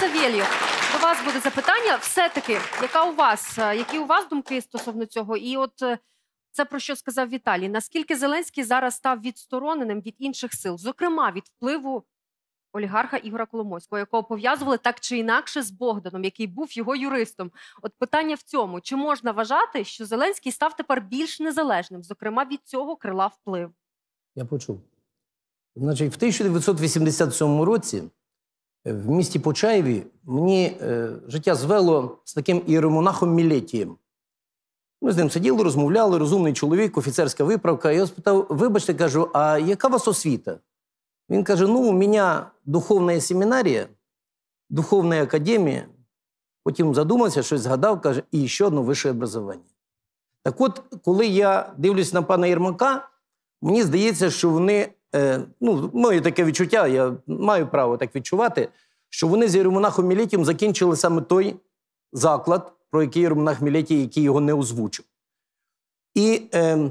Дмитро до вас буде запитання. Все-таки, яка у вас, е, які у вас думки стосовно цього? І от е, це про що сказав Віталій: наскільки Зеленський зараз став відстороненим від інших сил, зокрема від впливу олігарха Ігора Коломойського, якого пов'язували так чи інакше з Богданом, який був його юристом? От питання в цьому: чи можна вважати, що Зеленський став тепер більш незалежним, зокрема від цього крила вплив? Я почув. Значить, в 1987 році в місті Почаєві мені е, життя звело з таким іеромонахом Мілетієм. Ми з ним сиділи, розмовляли, розумний чоловік, офіцерська виправка. Я спитав: вибачте, кажу, а яка у вас освіта? Він каже: ну, у мене духовна семінарія, духовна академія. Потім задумався, щось згадав, каже, і ще одне вище образування. Так от, коли я дивлюсь на пана Єрмака, мені здається, що вони Е, ну, моє ну, таке відчуття, я маю право так відчувати, що вони з Єремонахом Мілітієм закінчили саме той заклад, про який Єрмонах Мілітій, який його не озвучив. І е,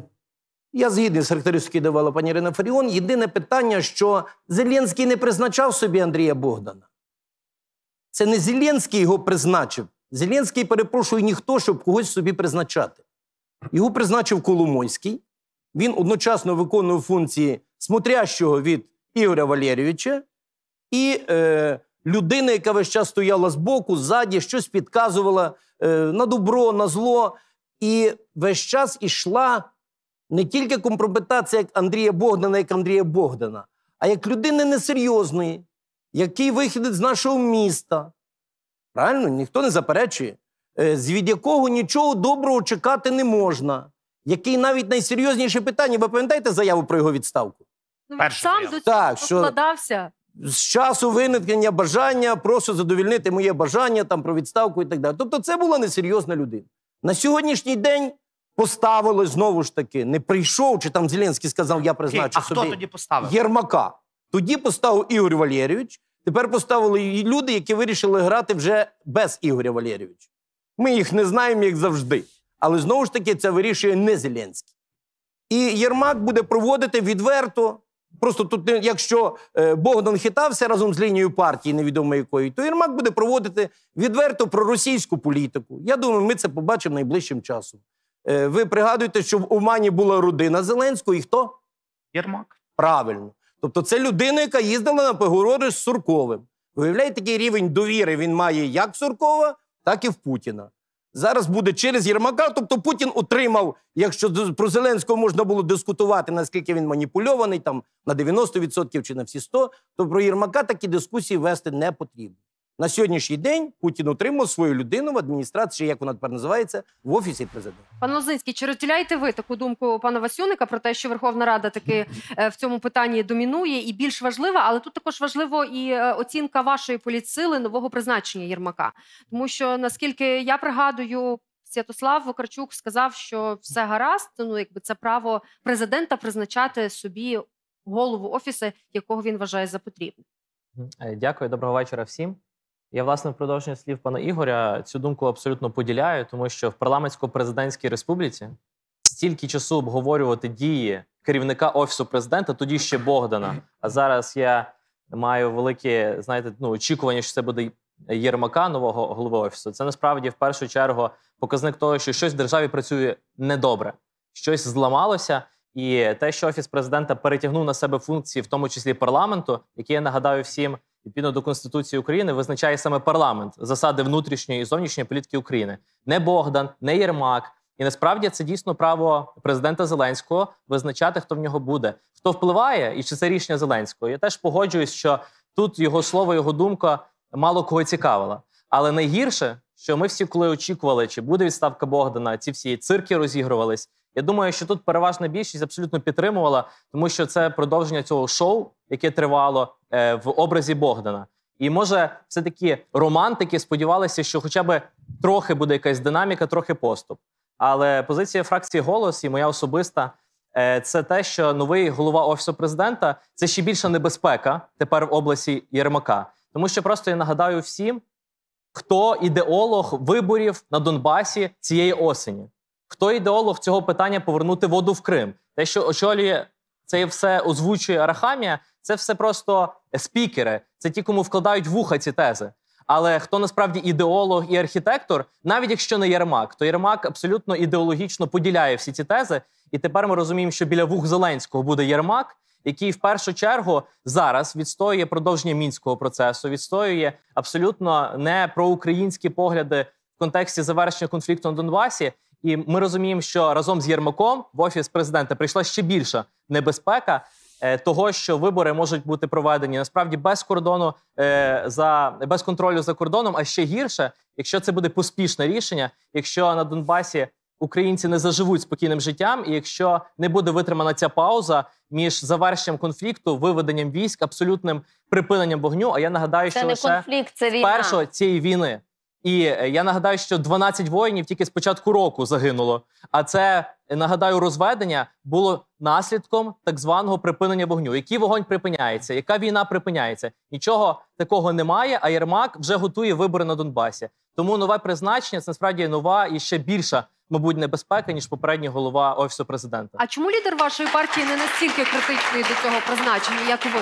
я згідний з характеристикою, давала пані Ірина Фаріон. Єдине питання, що Зеленський не призначав собі Андрія Богдана. Це не Зеленський його призначив. Зеленський перепрошую ніхто, щоб когось собі призначати. Його призначив Коломойський. Він одночасно виконував функції смотрящого від Ігоря Валерійовича і е, людини, яка весь час стояла з боку, ззаді, щось підказувала е, на добро, на зло. І весь час ішла не тільки компрометація як Андрія Богдана, як Андрія Богдана, а як людини несерйозної, який вихідець з нашого міста. Правильно, ніхто не заперечує, е, від якого нічого доброго чекати не можна. Який навіть найсерйозніше питання, ви пам'ятаєте заяву про його відставку? Ну, Перший сам до цього Так, що- складався. з часу виникнення бажання просто задовільнити моє бажання там про відставку і так далі. Тобто, це була несерйозна людина. На сьогоднішній день поставили знову ж таки, не прийшов чи там Зеленський сказав, я Окей, призначу а собі хто тоді поставив? Єрмака. Тоді поставив Ігор Валерійович. Тепер поставили люди, які вирішили грати вже без Ігоря Валерійовича. Ми їх не знаємо, як завжди. Але знову ж таки, це вирішує не Зеленський. І Єрмак буде проводити відверто Просто тут, е, якщо е, Богдан хитався разом з лінією партії, невідомо якої, то Єрмак буде проводити відверто проросійську політику. Я думаю, ми це побачимо найближчим часом. Е, ви пригадуєте, що в Омані була родина Зеленського, і хто? Єрмак. Правильно. Тобто, це людина, яка їздила на переговори з Сурковим. Виявляєте, який рівень довіри він має як в Суркова, так і в Путіна. Зараз буде через Єрмака. Тобто Путін отримав, якщо про Зеленського можна було дискутувати, наскільки він маніпульований, там на 90% чи на всі 100%, то про Єрмака такі дискусії вести не потрібно. На сьогоднішній день Путін отримав свою людину в адміністрації, як вона тепер називається, в офісі президента. Пан Лозинський, чи розділяєте ви таку думку пана Васюника про те, що Верховна Рада таки е, в цьому питанні домінує і більш важлива, але тут також важливо і е, оцінка вашої політсили нового призначення Єрмака, тому що наскільки я пригадую. Святослав Вокарчук сказав, що все гаразд, ну якби це право президента призначати собі голову офісу, якого він вважає за потрібне. Е, дякую, доброго вечора всім. Я власне в продовження слів пана Ігоря цю думку абсолютно поділяю, тому що в парламентсько-президентській республіці стільки часу обговорювати дії керівника офісу президента, тоді ще Богдана. А зараз я маю велике, знаєте, ну очікування, що це буде Єрмака, нового голови офісу. Це насправді в першу чергу показник того, що щось в державі працює недобре, щось зламалося. І те, що офіс президента перетягнув на себе функції, в тому числі парламенту, які я нагадаю всім відповідно до Конституції України визначає саме парламент засади внутрішньої і зовнішньої політики України, не Богдан, не Єрмак. І насправді це дійсно право президента Зеленського визначати, хто в нього буде, хто впливає, і чи це рішення Зеленського. Я теж погоджуюсь, що тут його слово, його думка мало кого цікавила. Але найгірше, що ми всі коли очікували, чи буде відставка Богдана, ці всі цирки розігрувались. Я думаю, що тут переважна більшість абсолютно підтримувала, тому що це продовження цього шоу, яке тривало е, в образі Богдана. І може, все таки романтики сподівалися, що хоча б трохи буде якась динаміка, трохи поступ. Але позиція фракції голос і моя особиста е, це те, що новий голова офісу президента це ще більша небезпека тепер в області Єрмака, тому що просто я нагадаю всім, хто ідеолог виборів на Донбасі цієї осені. Хто ідеолог цього питання повернути воду в Крим? Те, що очолює це все озвучує Арахамія, це все просто спікери, це ті, кому вкладають вуха ці тези. Але хто насправді ідеолог і архітектор, навіть якщо не Єрмак, то Єрмак абсолютно ідеологічно поділяє всі ці тези. І тепер ми розуміємо, що біля вух Зеленського буде Єрмак, який в першу чергу зараз відстоює продовження мінського процесу, відстоює абсолютно не проукраїнські погляди в контексті завершення конфлікту на Донбасі. І ми розуміємо, що разом з Єрмаком в офіс президента прийшла ще більша небезпека. Е, того, що вибори можуть бути проведені насправді без кордону е, за без контролю за кордоном, а ще гірше, якщо це буде поспішне рішення, якщо на Донбасі українці не заживуть спокійним життям, і якщо не буде витримана ця пауза між завершенням конфлікту, виведенням військ, абсолютним припиненням вогню. А я нагадаю, це що не лише конфлікт, це війна. першого цієї війни і е, я нагадаю, що 12 воїнів тільки з початку року загинуло. А це е, нагадаю, розведення було наслідком так званого припинення вогню. Який вогонь припиняється, яка війна припиняється? Нічого такого немає. А Єрмак вже готує вибори на Донбасі. Тому нове призначення це насправді нова і ще більша мабуть, небезпека ніж попередній голова офісу президента. А чому лідер вашої партії не настільки критичний до цього призначення, як ви?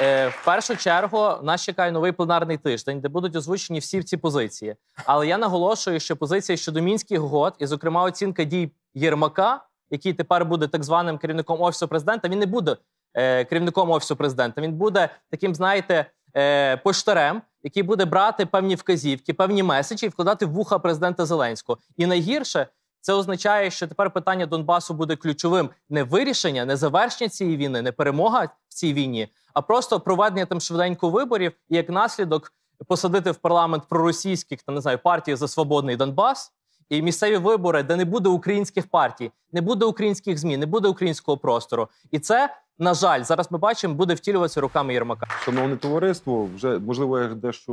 Е, В першу чергу нас чекає новий пленарний тиждень, де будуть озвучені всі ці позиції. Але я наголошую, що позиція щодо мінських угод, і, зокрема, оцінка дій Єрмака, який тепер буде так званим керівником офісу президента, він не буде е, керівником офісу президента. Він буде таким, знаєте, е, поштарем, який буде брати певні вказівки, певні меседжі і вкладати в вуха президента Зеленського. І найгірше, це означає, що тепер питання Донбасу буде ключовим не вирішення, не завершення цієї війни, не перемога в цій війні, а просто проведення там швиденько виборів і як наслідок посадити в парламент проросійських та не знаю партій за свободний Донбас. І місцеві вибори, де не буде українських партій, не буде українських змін, не буде українського простору, і це на жаль, зараз ми бачимо, буде втілюватися руками Єрмака. Шановне товариство, вже можливо я дещо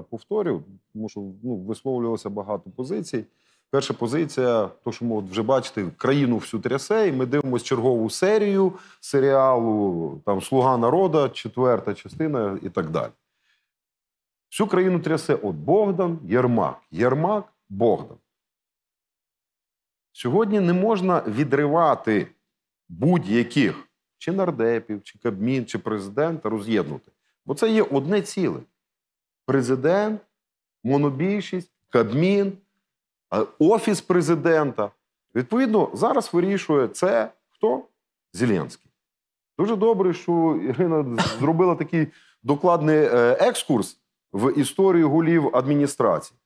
е, повторю, тому що ну висловлювалося багато позицій. Перша позиція, то що ми от вже бачите, країну всю трясе, і ми дивимося чергову серію серіалу там Слуга народа, четверта частина і так далі. Всю країну трясе от Богдан, Єрмак, Єрмак, Богдан. Сьогодні не можна відривати будь-яких чи нардепів, чи Кабмін, чи президента роз'єднути. Бо це є одне ціле: президент, монобільшість, Кабмін. Е, офіс президента. Відповідно, зараз вирішує це хто? Зеленський. Дуже добре, що Ірина зробила такий докладний е, екскурс в історію голів адміністрації.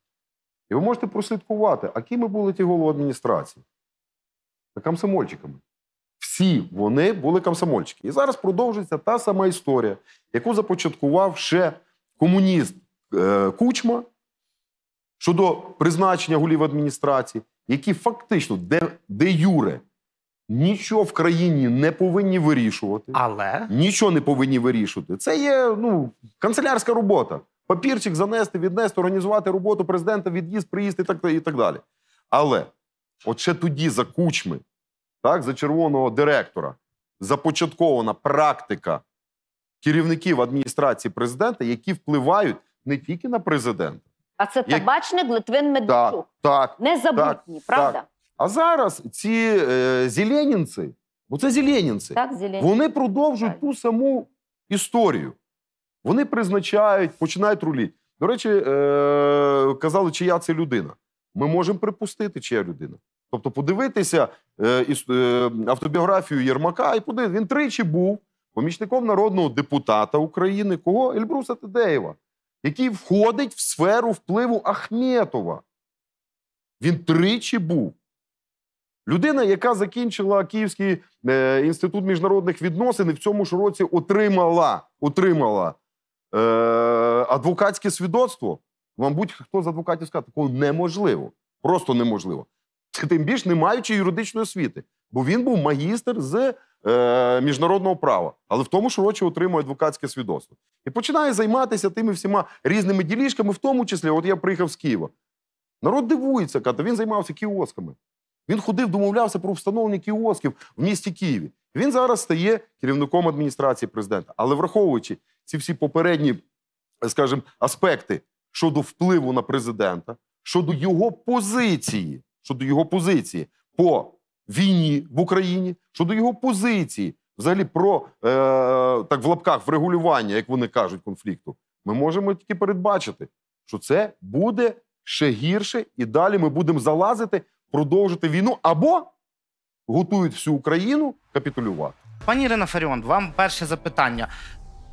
І ви можете прослідкувати, а кими були ті голови адміністрації? Та комсомольчиками. Всі вони були комсомольчики. І зараз продовжується та сама історія, яку започаткував ще комуніст е, Кучма щодо призначення голів адміністрації, які фактично де, де юре нічого в країні не повинні вирішувати, але нічого не повинні вирішувати. Це є ну, канцелярська робота. Папірчик занести, віднести, організувати роботу президента, від'їзд, приїзд і так, і так далі. Але от ще тоді за кучми, так, за червоного директора, започаткована практика керівників адміністрації президента, які впливають не тільки на президента, а це як... табачник Литвин Медведчук. Так, так, Незабутні, так, правда? Так. А зараз ці е, зеленінці, бо це зеленінці, так, зеленінці. вони продовжують так. ту саму історію. Вони призначають, починають руліти. До речі, е, казали, чия це людина. Ми можемо припустити, чия людина. Тобто, подивитися е, е, автобіографію Єрмака і подивитися, він тричі був помічником народного депутата України, кого Ельбруса Тедеєва який входить в сферу впливу Ахметова. Він тричі був. Людина, яка закінчила Київський е, інститут міжнародних відносин і в цьому ж році отримала отримала е, адвокатське свідоцтво. Мабуть, хто з адвокатів скаже, такого неможливо. Просто неможливо. Тим більше не маючи юридичної освіти. Бо він був магістр з е, міжнародного права, але в тому ж році отримує адвокатське свідоцтво. І починає займатися тими всіма різними діліжками, в тому числі, от я приїхав з Києва. Народ дивується, ката, він займався кіосками. Він ходив, домовлявся про встановлення кіосків в місті Києві. Він зараз стає керівником адміністрації президента. Але враховуючи ці всі попередні, скажімо, аспекти щодо впливу на президента, щодо його позиції, щодо його позиції по війні в Україні, щодо його позиції, взагалі про е, так в лапках врегулювання, як вони кажуть, конфлікту, ми можемо тільки передбачити, що це буде ще гірше, і далі ми будемо залазити, продовжити війну або готують всю Україну капітулювати. Пані Ірина Фаріон, вам перше запитання.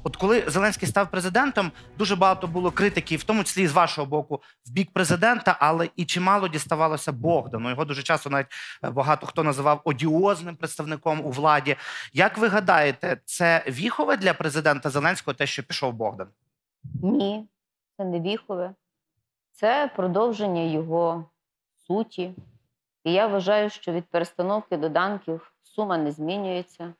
От коли Зеленський став президентом, дуже багато було критики, в тому числі і з вашого боку, в бік президента, але і чимало діставалося Богдану. Його дуже часто навіть е, багато хто називав одіозним представником у владі. Як ви гадаєте, це віхове для президента Зеленського те, що пішов Богдан? Ні, це не віхове, це продовження його суті. І я вважаю, що від перестановки до данків сума не змінюється.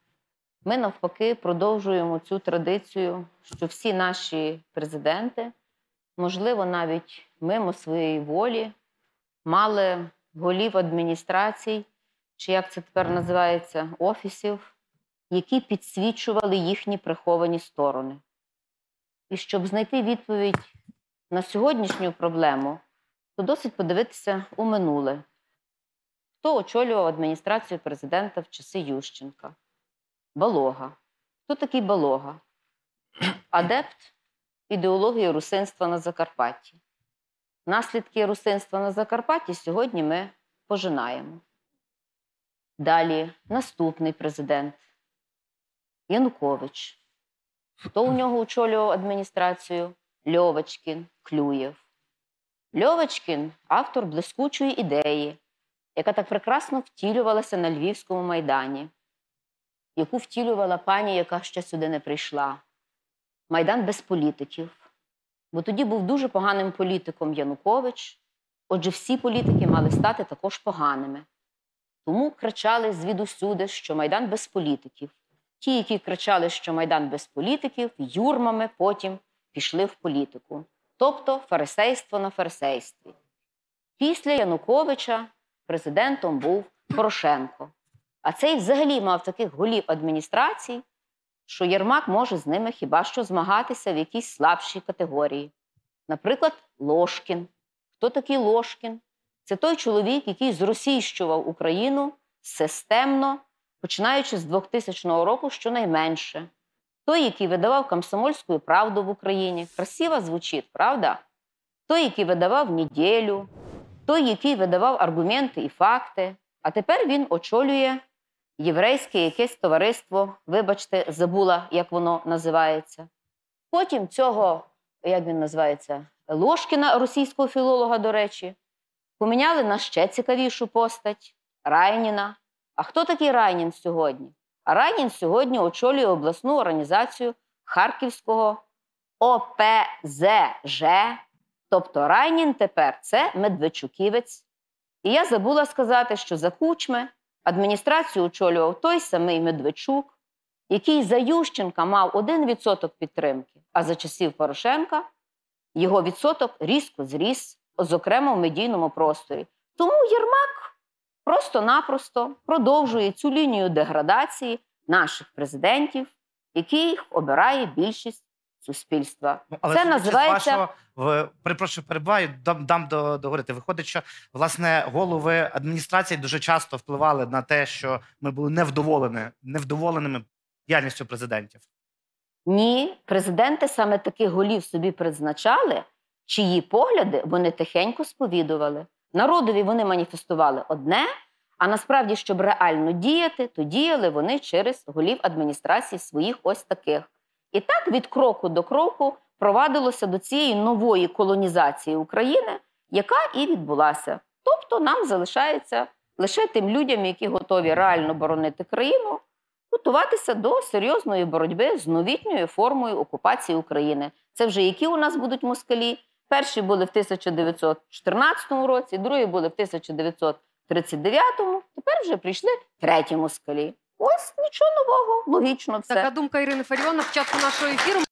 Ми навпаки продовжуємо цю традицію, що всі наші президенти, можливо, навіть мимо своєї волі, мали голів адміністрацій, чи як це тепер називається, офісів, які підсвічували їхні приховані сторони. І щоб знайти відповідь на сьогоднішню проблему, то досить подивитися у минуле, хто очолював адміністрацію президента в часи Ющенка. Балога. Хто такий балога? Адепт ідеології русинства на Закарпатті. Наслідки русинства на Закарпатті сьогодні ми пожинаємо. Далі наступний президент Янукович. Хто у нього очолював адміністрацію? Льовочкін, Клюєв. Льовочкін автор блискучої ідеї, яка так прекрасно втілювалася на Львівському майдані яку втілювала пані, яка ще сюди не прийшла. Майдан без політиків. Бо тоді був дуже поганим політиком Янукович. Отже, всі політики мали стати також поганими. Тому кричали звідусюди, що Майдан без політиків. Ті, які кричали, що Майдан без політиків, юрмами потім пішли в політику. Тобто фарисейство на фарисействі. Після Януковича президентом був Порошенко. А цей взагалі мав таких голів адміністрацій, що Єрмак може з ними хіба що змагатися в якійсь слабшій категорії. Наприклад, Лошкін. Хто такий Лошкін? Це той чоловік, який зросійщував Україну системно, починаючи з 2000 року щонайменше. Той, який видавав комсомольську правду в Україні. Красиво звучить, правда? Той, який видавав неділю, той, який видавав аргументи і факти. А тепер він очолює єврейське якесь товариство, вибачте, забула, як воно називається. Потім цього, як він називається, Ложкіна, російського філолога, до речі, поміняли на ще цікавішу постать Райніна. А хто такий Райнін сьогодні? А Райнін сьогодні очолює обласну організацію Харківського ОПЗЖ. Тобто Райнін тепер це Медведчуківець. І я забула сказати, що за кучми Адміністрацію очолював той самий Медведчук, який за Ющенка мав 1% підтримки, а за часів Порошенка його відсоток різко зріс, зокрема в медійному просторі. Тому Єрмак просто-напросто продовжує цю лінію деградації наших президентів, яких обирає більшість суспільства. Ну, але Це ж, називається вашого, в- перепрошую, перебуваю, дам, дам до- договорити. Виходить, що власне голови адміністрації дуже часто впливали на те, що ми були невдоволені, невдоволеними діяльністю президентів. Ні, президенти саме таких голів собі призначали, чиї погляди вони тихенько сповідували. Народові вони маніфестували одне, а насправді, щоб реально діяти, то діяли вони через голів адміністрації своїх ось таких. І так від кроку до кроку провадилося до цієї нової колонізації України, яка і відбулася. Тобто нам залишається лише тим людям, які готові реально боронити країну, готуватися до серйозної боротьби з новітньою формою окупації України. Це вже які у нас будуть москалі. Перші були в 1914 році, другі були в 1939, тепер вже прийшли треті москалі. Ось нічого нового, логічно все. Така думка Ірини Фаріона в початку нашого ефіру.